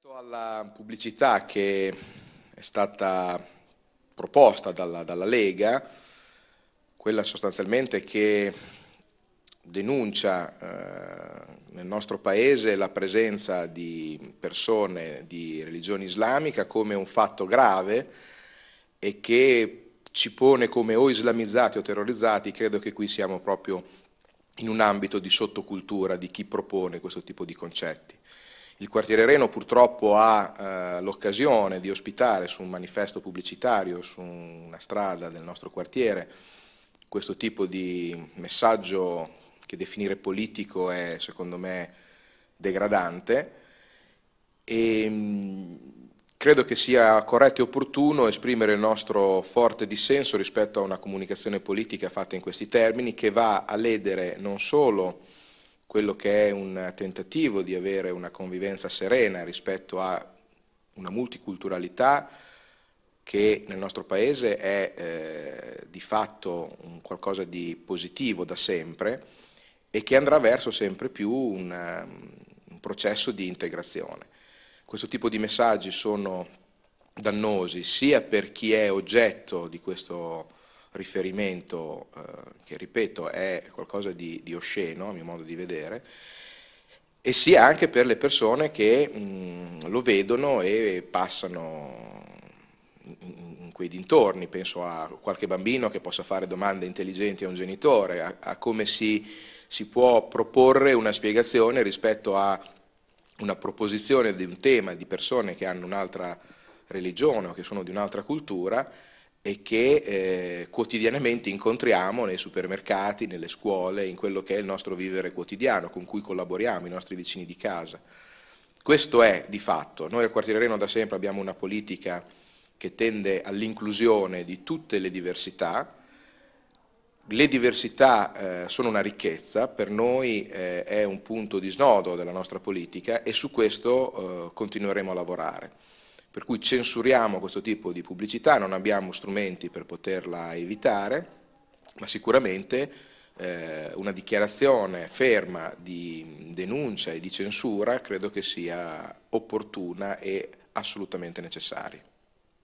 Rispetto alla pubblicità che è stata proposta dalla, dalla Lega, quella sostanzialmente che denuncia eh, nel nostro paese la presenza di persone di religione islamica come un fatto grave e che ci pone come o islamizzati o terrorizzati, credo che qui siamo proprio in un ambito di sottocultura di chi propone questo tipo di concetti. Il quartiere Reno purtroppo ha eh, l'occasione di ospitare su un manifesto pubblicitario, su una strada del nostro quartiere, questo tipo di messaggio che definire politico è secondo me degradante e ehm, credo che sia corretto e opportuno esprimere il nostro forte dissenso rispetto a una comunicazione politica fatta in questi termini che va a ledere non solo quello che è un tentativo di avere una convivenza serena rispetto a una multiculturalità che nel nostro paese è eh, di fatto qualcosa di positivo da sempre e che andrà verso sempre più un, um, un processo di integrazione. Questo tipo di messaggi sono dannosi sia per chi è oggetto di questo riferimento eh, che, ripeto, è qualcosa di, di, osceno, a mio modo di vedere, e sia anche per le persone che mh, lo vedono e passano in, in, quei dintorni. Penso a qualche bambino che possa fare domande intelligenti a un genitore, a, a come si, si può proporre una spiegazione rispetto a una proposizione di un tema di persone che hanno un'altra religione o che sono di un'altra cultura e che eh, quotidianamente incontriamo nei supermercati, nelle scuole, in quello che è il nostro vivere quotidiano, con cui collaboriamo, i nostri vicini di casa. Questo è di fatto. Noi al Quartiere Reno da sempre abbiamo una politica che tende all'inclusione di tutte le diversità. Le diversità eh, sono una ricchezza, per noi eh, è un punto di snodo della nostra politica e su questo eh, continueremo a lavorare per cui censuriamo questo tipo di pubblicità, non abbiamo strumenti per poterla evitare, ma sicuramente eh, una dichiarazione ferma di denuncia e di censura credo che sia opportuna e assolutamente necessaria.